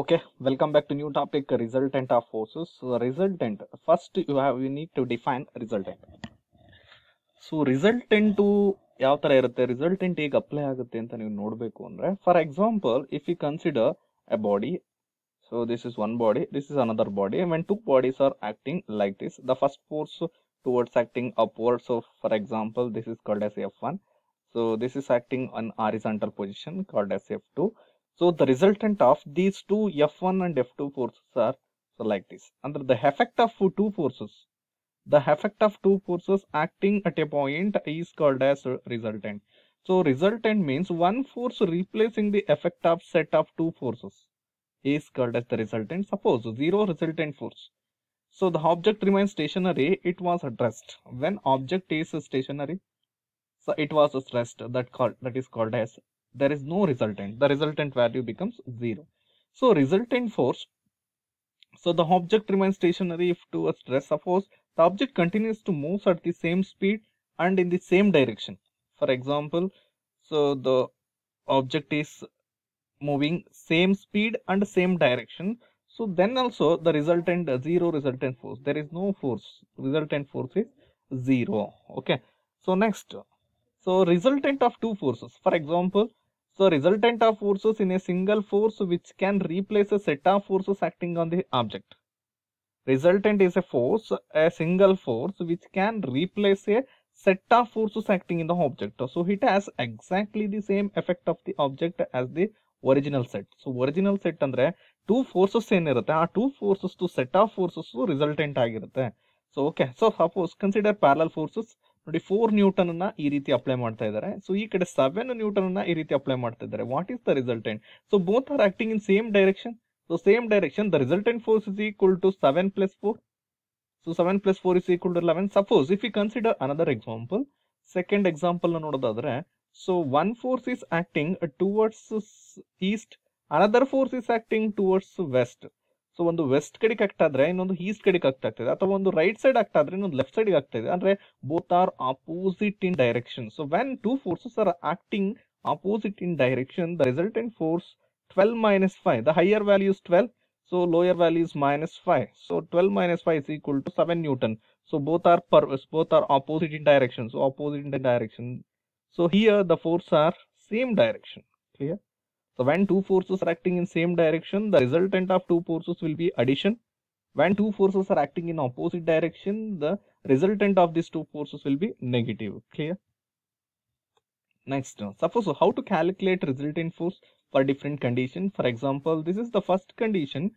okay welcome back to new topic resultant of forces so resultant first you have you need to define resultant so resultant to yav tara irutte resultant ig apply agutte anta neevu nodbeku andre for example if we consider a body so this is one body this is another body when two bodies are acting like this the first force towards acting upwards so for example this is called as f1 so this is acting on horizontal position called as f2 so the resultant of these two F1 and F2 forces are so like this. Under the effect of two forces, the effect of two forces acting at a point is called as resultant. So resultant means one force replacing the effect of set of two forces is called as the resultant. Suppose zero resultant force. So the object remains stationary, it was addressed. When object is stationary, so it was stressed. that called that is called as there is no resultant. The resultant value becomes 0. So resultant force, so the object remains stationary if to a stress of force, the object continues to move at the same speed and in the same direction. For example, so the object is moving same speed and same direction. So then also the resultant uh, zero resultant force. There is no force. Resultant force is zero. Okay. So next, so resultant of two forces. For example, so resultant of forces in a single force which can replace a set of forces acting on the object. Resultant is a force, a single force which can replace a set of forces acting in the object. So it has exactly the same effect of the object as the original set so original set ಅಂದರೆ two forces ಏನಿರುತ್ತೆ ಆ two forces to set of forces resultant ಆಗಿರುತ್ತೆ So okay. So suppose consider parallel forces. ನೋಡಿ four newton ಅನ್ನ ಈ ರೀತಿ apply ಮಾಡ್ತಾ ಇದ್ದಾರೆ ಸೊ ಈ ಕಡೆ ಸೆವೆನ್ ನ್ಯೂಟನ್ ಅನ್ನ ಈ ರೀತಿ ಅಪ್ಲೈ ಮಾಡ್ತಾ ಇದ್ದಾರೆ what is the resultant so both are acting in same direction so same direction the resultant force is equal to seven plus four so seven plus four is equal to eleven suppose if you consider another example second example ನ ನೋಡೋದಾದ್ರೆ so one force is acting towards east another force is acting towards west so ಒಂದು west ಕಡೆಗೆ ಆಗ್ತಾದ್ರೆ ಇನ್ನೊಂದು East ಕಡೆಗೆ ಆಗ್ತಾ ಇದೆ ಅಥವಾ ಒಂದು ರೈಟ್ ಸೈಡ್ ಆಗ್ತಾ ಇದ್ರೆ ಇನ್ನೊಂದು ಲೆಫ್ಟ್ ಸೈಡ್ ಆಗ್ತಾ ಇದೆ ಅಂದ್ರೆ both are opposite in direction so when two forces are acting opposite in direction the resultant force twelve minus five the higher value is twelve so lower value is minus five so twelve minus five is equal to seven newton so both are per both are opposite in direction so opposite in direction so here the force are same direction clear so when two forces are acting in same direction, the resultant of two forces will be addition. When two forces are acting in opposite direction, the resultant of these two forces will be negative. Clear? Next, suppose how to calculate resultant force for different condition. For example, this is the first condition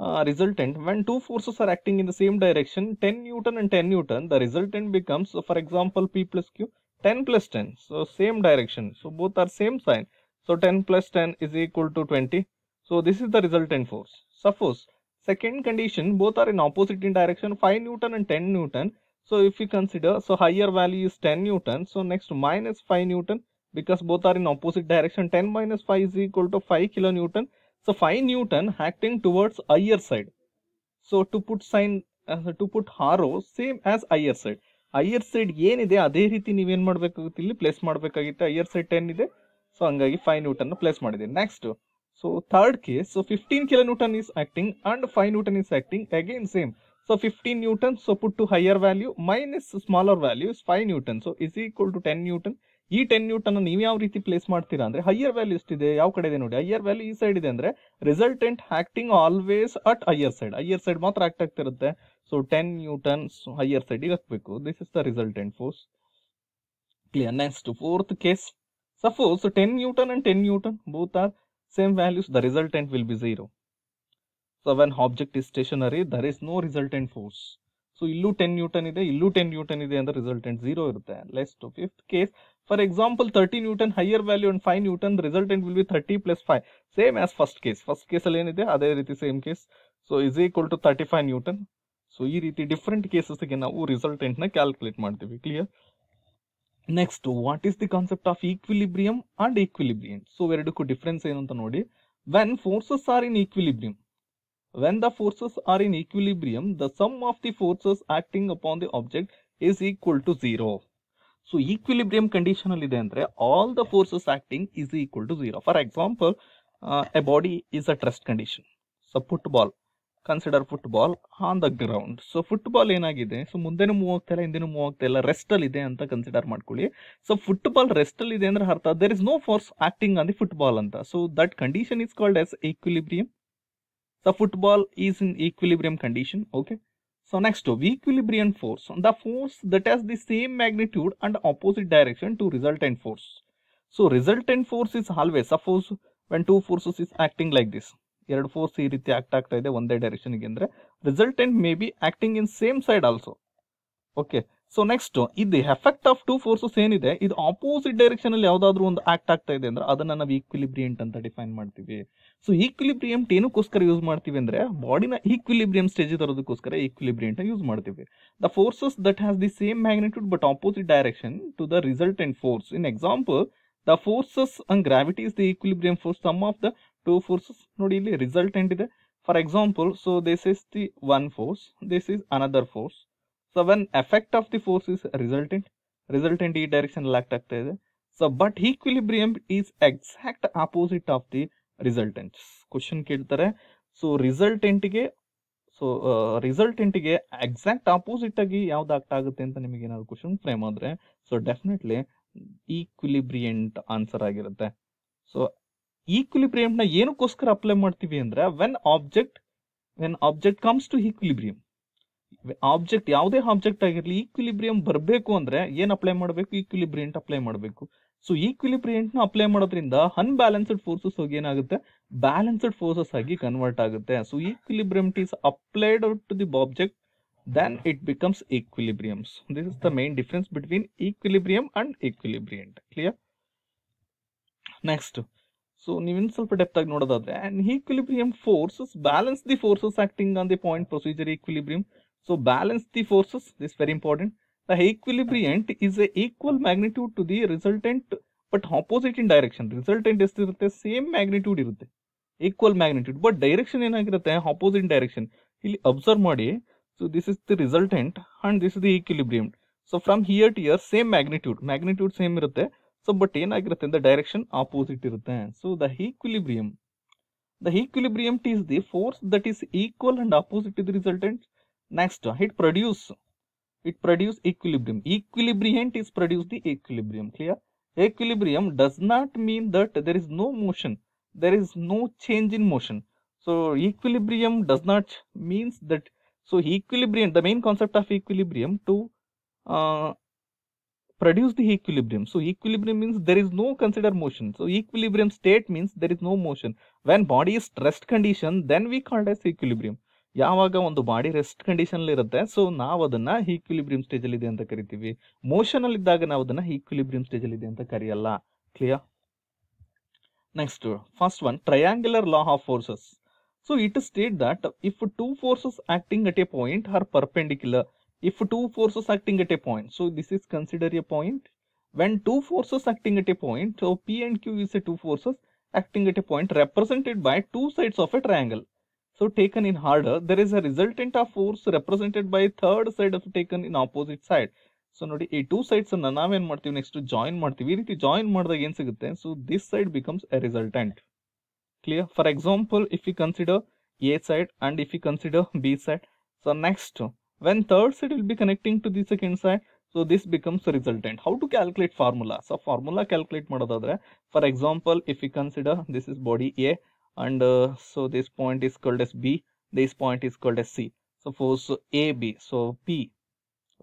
uh, resultant when two forces are acting in the same direction 10 newton and 10 newton the resultant becomes so for example p plus q 10 plus 10 so same direction so both are same sign so 10 plus 10 is equal to 20. So this is the resultant force. Suppose second condition both are in opposite in direction 5 Newton and 10 Newton. So if we consider so higher value is 10 Newton. So next minus 5 Newton because both are in opposite direction 10 minus 5 is equal to 5 kilonewton. So 5 Newton acting towards higher side. So to put sign uh, to put arrow same as higher side. Higher side ಏನಿದೆ ಅದೇ ರೀತಿ ನೀವೇನು ಮಾಡಬೇಕಾಗುತ್ತೆ ಇಲ್ಲಿ place ಮಾಡಬೇಕಾಗಿತ್ತು higher side ten ಇದೆ so ಹಂಗಾಗಿ five newton place ಮಾಡಿದೆ next so third case so fifteen kilo newton is acting and five newton is acting again same so fifteen newton so put to higher value minus smaller value five newton so is equal to ten newton ಈ ten newton ನೀವು ಯಾವ ರೀತಿ place ಮಾಡ್ತೀರಾ ಅಂದ್ರೆ higher value ಎಷ್ಟಿದೆ ಯಾವ ಕಡೆ ಇದೆ ನೋಡಿ ಹೈಯರ್ ವ್ಯಾಲ್ಯೂ ಈ ಸೈಡ್ ಇದೆ ಅಂದ್ರೆ resultant acting always at higher side higher side ಮಾತ್ರ ಆಕ್ಟ್ ಆಗ್ತಿರುತ್ತೆ so ten newton higher side ಹಾಕ್ಬೇಕು this is the resultant force clear next fourth case Suppose so 10 Newton and 10 Newton both are same values, the resultant will be 0. So when object is stationary, there is no resultant force. So illu 10 Newton ide, illu 10 Newton ide and the resultant 0 irutha. Less to fifth case. For example, 30 Newton higher value and 5 Newton, the resultant will be 30 plus 5. Same as first case. First case alene ide, adhe rithi same case. So is equal to 35 Newton. So here rithi different cases again, now resultant na calculate be Clear? Next what is the concept of equilibrium and equilibrium so ಎರಡಕ್ಕೂ difference ಏನು ಅಂತ ನೋಡಿ when forces are in equilibrium when the forces are in equilibrium the sum of the forces acting upon the object is equal to zero so equilibrium condition ಅಲ್ಲಿ ಇದೆ ಅಂದ್ರೆ all the forces acting is equal to zero for example a body is a trust condition support ball consider football on the ground so football and so मुदे मूवल हिंदे मूवल रेस्टल अंत consider so football रेस्टल अर्थ there is no force acting on the football अंत so that condition is call as equilibrium the football is in equilibrium condition okay so next equilibrium force the force that has the same magnitude and opposite डैरे to resultant force so resultant force is always suppose when two force is acting like this ಎರಡು force ಈ ರೀತಿ act ಆಗ್ತಾ ಇದೆ ಒಂದೇ ಡೈರೆಕ್ಷನ್ಗೆ ಅಂದರೆ resultant may be acting in same side also okay so next ಇದು ಎಫೆಕ್ಟ್ ಆಫ್ ಟೂ ಫೋರ್ಸಸ್ ಏನಿದೆ ಇದು ಆಪೋಸಿಟ್ ಡೈರೆಕ್ಷನ್ ಅಲ್ಲಿ ಯಾವ್ದಾದ್ರು ಒಂದು ಆಕ್ಟ್ ಆಗ್ತಾ ಇದೆ ಅಂದ್ರೆ ಅದನ್ನ ನಾವು ಈಕ್ವಿಲಿಬ್ರಿಯಂಟ್ ಅಂತ ಡಿಫೈನ್ ಮಾಡ್ತೀವಿ ಸೊ ಈಕ್ವಿಲಿಬ್ರಿಯಂಟ್ ಏನಕ್ಕೋಸ್ಕರ ಯೂಸ್ ಮಾಡ್ತೀವಿ ಅಂದ್ರೆ ಬಾಡಿನ ಈಕ್ವಿಲಿಬ್ರಿಯಂ ಸ್ಟೇಜ್ ತರೋದಕ್ಕೋಸ್ಕರ ಈಕ್ವಿಲಿಬ್ರಿಯಂಟ್ ಯೂಸ್ ಮಾಡ್ತೀವಿ the forces that has the same magnitude but opposite direction to the resultant force in example the forces and gravity is the equilibrium force sum of the two forces ನೋಡಿ ಇಲ್ಲಿ resultant ಇದೆ for example so this is the one force this is another force so when effect of the force is resultant resultant ಈ direction act ಆಗ್ತಾ ಇದೆ so but equilibrium is exact opposite of the resultant question ಕೇಳ್ತಾರೆ so ರಿಸಲ್ಟೆಂಟ್ಗೆ so ರಿಸಲ್ಟೆಂಟ್ಗೆ exact opposite ಆಗಿ ಯಾವ್ದು act ಆಗುತ್ತೆ ಅಂತ ನಿಮಗೆ ಏನಾದ್ರು ಕ್ವಶನ್ ಫ್ರೇಮ್ ಆದರೆ ಸೊ ಡೆಫಿನೆಟ್ಲಿ ಈಕ್ವಿಲಿಬ್ರಿಯಂಟ್ ಆನ್ಸರ್ ಆಗಿರುತ್ತೆ ಸೊ ಈಕ್ವಿಲಿಬ್ರಿಯಂಟ್ ನ ಏನಕ್ಕೋಸ್ಕರ ಅಪ್ಲೈ ಮಾಡ್ತೀವಿ ಅಂದ್ರೆ when object when object comes to equilibrium object ಯಾವುದೇ ಆಬ್ಜೆಕ್ಟ್ ಆಗಿರಲಿ ಈಕ್ವಿಲಿಬ್ರಿಯಂ ಬರಬೇಕು ಅಂದ್ರೆ ಏನ್ ಅಪ್ಲೈ ಮಾಡಬೇಕು ಈಕ್ವಿಲಿಬ್ರಿಯಂಟ್ ಅಪ್ಲೈ ಮಾಡಬೇಕು ಸೊ ಈಕ್ವಿಲಿಬ್ರಿಯಂಟ್ ನ ಅಪ್ಲೈ ಮಾಡೋದ್ರಿಂದ ಅನ್ಬ್ಯಾಲೆನ್ಸ್ಡ್ ಫೋರ್ಸಸ್ ಹೋಗಿ ಏನಾಗುತ್ತೆ ಬ್ಯಾಲೆನ್ಸ್ಡ್ ಫೋರ್ಸಸ್ ಆಗಿ ಕನ್ವರ್ಟ್ ಆಗುತ್ತೆ so equilibrant is applied to the object then hmm. it becomes equilibrium. this is the main difference between equilibrium and equilibrant. Clear? Next. So, even self depth and equilibrium forces balance the forces acting on the point procedure equilibrium. So, balance the forces this is very important. The equilibrant is a equal magnitude to the resultant but opposite in direction. Resultant is the same magnitude. Equal magnitude, but direction in opposite in direction. Observe so this is the resultant and this is the equilibrium so from here to here same magnitude magnitude same ಇರುತ್ತೆ so but in the direction opposite ಇರುತ್ತೆ so the equilibrium the equilibrium is the force that is equal and opposite to the resultant next it produce it produce equilibrium equilibrium is produce the equilibrium clear equilibrium does not mean that there is no motion there is no change in motion so equilibrium does not means that So equilibrium, the main concept of equilibrium to uh, produce the equilibrium. So equilibrium means there is no considered motion. So equilibrium state means there is no motion. When body is rest condition, then we called as equilibrium. Yavaga on the body rest condition later that so now the equilibrium stage li then the karithi way motion ali dagan avad na equilibrium stage li then the kari Allah clear next first one triangular law of forces So it is stated that if two forces acting at a point are perpendicular, if two forces acting at a point, so this is considered a point. When two forces acting at a point, so P and Q is a two forces acting at a point represented by two sides of a triangle. So taken in harder, there is a resultant of force represented by third side of taken in opposite side. So so ನೋಡಿ ಈ two ಸೈಡ್ಸನ್ನು ನಾವೇನು next to join. ಮಾಡ್ತೀವಿ ಈ ರೀತಿ join ಮಾಡಿದಾಗ ಏನು ಸಿಗುತ್ತೆ So this side becomes a resultant clear for example if we consider a side and if we consider b side so next when third side will be connecting to the second side so this becomes resultant how to calculate formula so formula calculate ಮಾಡೋದಾದ್ರೆ for example if we consider this is body a and uh, so this point is called as b this point is called as c suppose so ab so p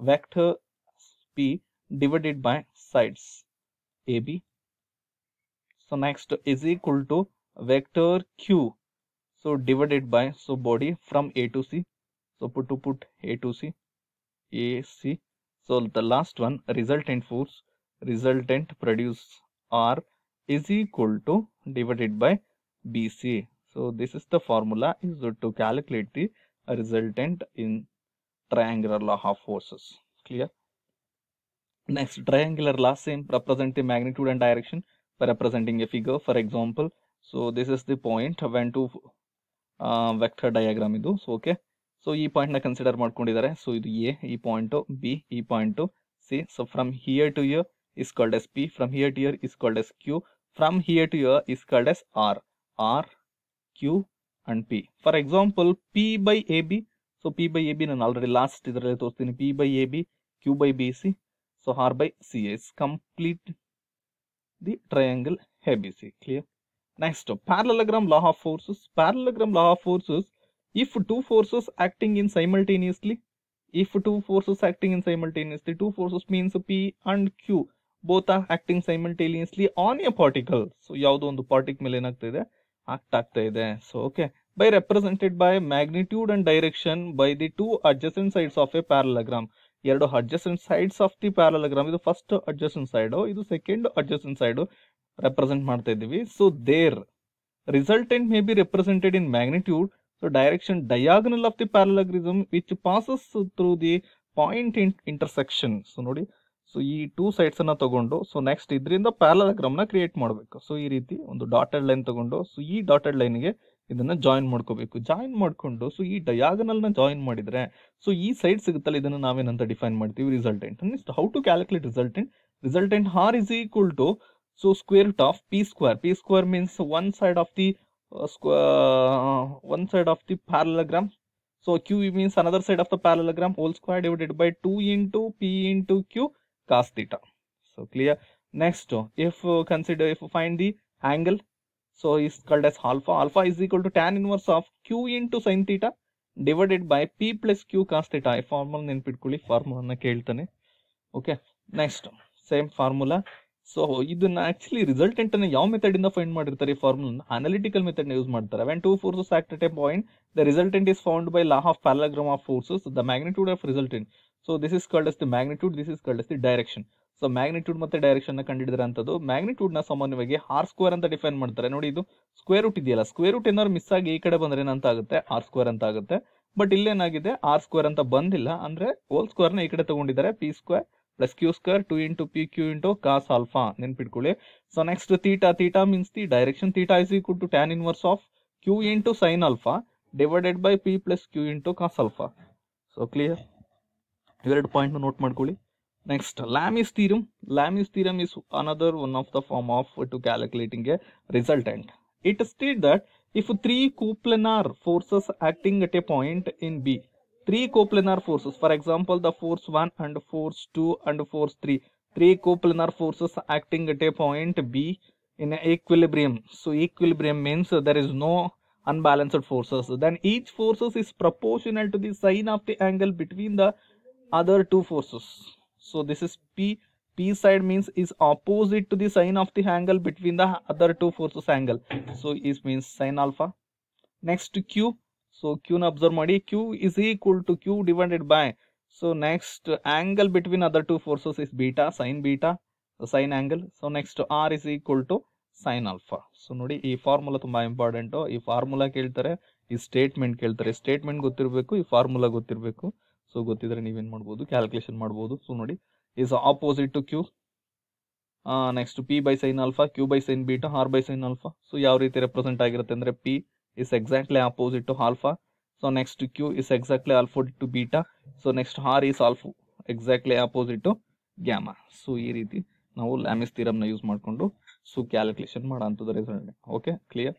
vector p divided by sides ab so next is equal to vector q so divided by so body from a to c so put to put a to c a c so the last one resultant force resultant produce r is equal to divided by bc so this is the formula used to calculate the resultant in triangular law of forces clear next triangular law same represent the magnitude and direction by representing a figure for example so this is the point when two vector diagram ಇದು so okay so ಈ ಪಾಯಿಂಟ್ನ consider ಮಾಡ್ಕೊಂಡಿದ್ದಾರೆ so ಇದು A ಈ point B ಈ point C so from here to here is called as P from here to here is called as Q from here to here is called as R R Q and P for example P by A B so P by A B ನಾನು already last ಇದರಲ್ಲಿ ತೋರಿಸ್ತೀನಿ P by A B Q by B C so R by C as complete the triangle A B C clear Next, parallelogram law of forces. Parallelogram law of forces, if two forces acting in simultaneously, if two forces acting in simultaneously, two forces means P and Q, both are acting simultaneously on a particle. So, ಯಾವುದೋ on the particle ಏನಾಗ್ತಾ ಇದೆ act ಆಗ್ತಾ ಇದೆ by represented by magnitude and direction by the two adjacent sides of a parallelogram. ಎರಡು adjacent sides of the parallelogram the first adjacent side the second adjacent side represent ಮಾಡ್ತಾ ಇದ್ದೀವಿ so their resultant may be represented in magnitude so direction diagonal of the parallelogram which passes through the point in intersection so ನೋಡಿ so ಈ two sides ಅನ್ನ ತಗೊಂಡು so next ಇದರಿಂದ ಪ್ಯಾರಲಗ್ರಮ್ನ ನ create ಮಾಡಬೇಕು so ಈ ರೀತಿ ಒಂದು ಡಾಟೆಡ್ ಲೈನ್ ತಗೊಂಡು ಸೊ ಈ ಡಾಟೆಡ್ ಲೈನ್ಗೆ ಇದನ್ನ ಜಾಯಿನ್ ಮಾಡ್ಕೋಬೇಕು ಜಾಯಿನ್ ಮಾಡ್ಕೊಂಡು ಸೊ ಈ ಡಯಾಗನಲ್ ನ ಜಾಯಿನ್ ಮಾಡಿದ್ರೆ ಸೊ ಈ ಸೈಡ್ ಸಿಗುತ್ತಲ್ಲ ಇದನ್ನ ನಾವೇನಂತ ಡಿಫೈನ್ ಮಾಡ್ತೀವಿ resultant how to calculate resultant resultant R is equal to so square root of p square p square means one side of the uh, square uh, one side of the parallelogram so q means another side of the parallelogram whole square divided by 2 into p into q cos theta so clear next if uh, consider if find the angle so is called as alpha alpha is equal to tan inverse of q into sin theta divided by p plus q cos theta ಈ formula ನೆನ್ಪಿಟ್ಕೊಳ್ಳಿ formula. Okay. Next next Same formula. So ಇದನ್ನ actually resultant ಅನ್ನು ಯಾವ method ಇಂದ find ಮಾಡಿರ್ತಾರೆ ಈ formula analytical method use ಮಾಡ್ತಾರೆ when two forces act at a point the resultant is found by law of parallelogram of forces the magnitude of resultant so this is called as the magnitude this is called as the direction so magnitude ಮತ್ತೆ direction ಕಂಡಿಡಿದ್ರೆ ಅಂತದ್ದು magnitude ನ ಸಾಮಾನ್ಯವಾಗಿ R square ಅಂತ define ಮಾಡ್ತಾರೆ ನೋಡಿ ಇದು square root ಇದೆಯಲ್ಲ ಸ್ಕ್ವೇರ್ ರೂಟ್ ಏನಾದ್ರು ಮಿಸ್ ಆಗಿ ಈ ಕಡೆ ಬಂದ್ರೆ ಏನಂತ ಆಗುತ್ತೆ ಆರ್ ಸ್ಕ್ವೇರ್ ಅಂತ ಆಗುತ್ತೆ ಬಟ್ ಇಲ್ಲೇನಾಗಿದೆ ಆರ್ ಸ್ಕ್ವೇರ್ ಅಂತ ಬಂದಿಲ್ಲ ಅಂದ್ರೆ ಹೋಲ್ ಸ್ಕ್ವೇರ್ ನ ಈ ಕಡೆ ತಗೊಂಡಿದ್ದಾರೆ P square + q2 2 * pq * cos alpha ನೆನಪಿಟ್ಕೊಳ್ಳಿ so next θ θ means the direction θ = tan inverse of q * sin α / p + q * cos α so clear ವಿರೆಡ್ ಪಾಯಿಂಟ್ ನೋಟ್ ಮಾಡ್ಕೊಳ್ಳಿ next Lami's theorem Lami's theorem is another 1 of the form of to calculating a resultant it states that if 3 coplanar forces acting at a point in be three coplanar forces for example the force 1 and force 2 and force 3 three coplanar forces acting at a point b in equilibrium so equilibrium means there is no unbalanced forces then each forces is proportional to the sine of the angle between the other two forces so this is p p side means is opposite to the sine of the angle between the other two forces angle so it means sine alpha next q so ಕ್ಯೂನ observe ಮಾಡಿ Q is equal to Q divided by so next angle between other two forces is beta sine beta sine angle so next R is equal to sine alpha so ನೋಡಿ ಈ formula ತುಂಬ important ಈ formula ಕೇಳ್ತಾರೆ ಈ statement ಕೇಳ್ತಾರೆ statement ಗೊತ್ತಿರಬೇಕು ಈ formula ಗೊತ್ತಿರಬೇಕು ಸೊ ಗೊತ್ತಿದ್ರೆ ನೀವೇನು ಮಾಡ್ಬೋದು ಕ್ಯಾಲ್ಕುಲೇಷನ್ ಮಾಡ್ಬೋದು ಸೊ ನೋಡಿ is opposite to Q next P by sine alpha Q by sine beta R by sine alpha so ಯಾವ ರೀತಿ ರೆಪ್ರೆಸೆಂಟ್ ಆಗಿರುತ್ತೆ ಅಂದರೆ P is exactly opposite to alpha. So next Q is exactly alpha to beta. So next R is alpha exactly opposite to gamma. So here it is. Now Lamy's theorem na use mark kundu. So calculation mark anto the result. Okay, clear.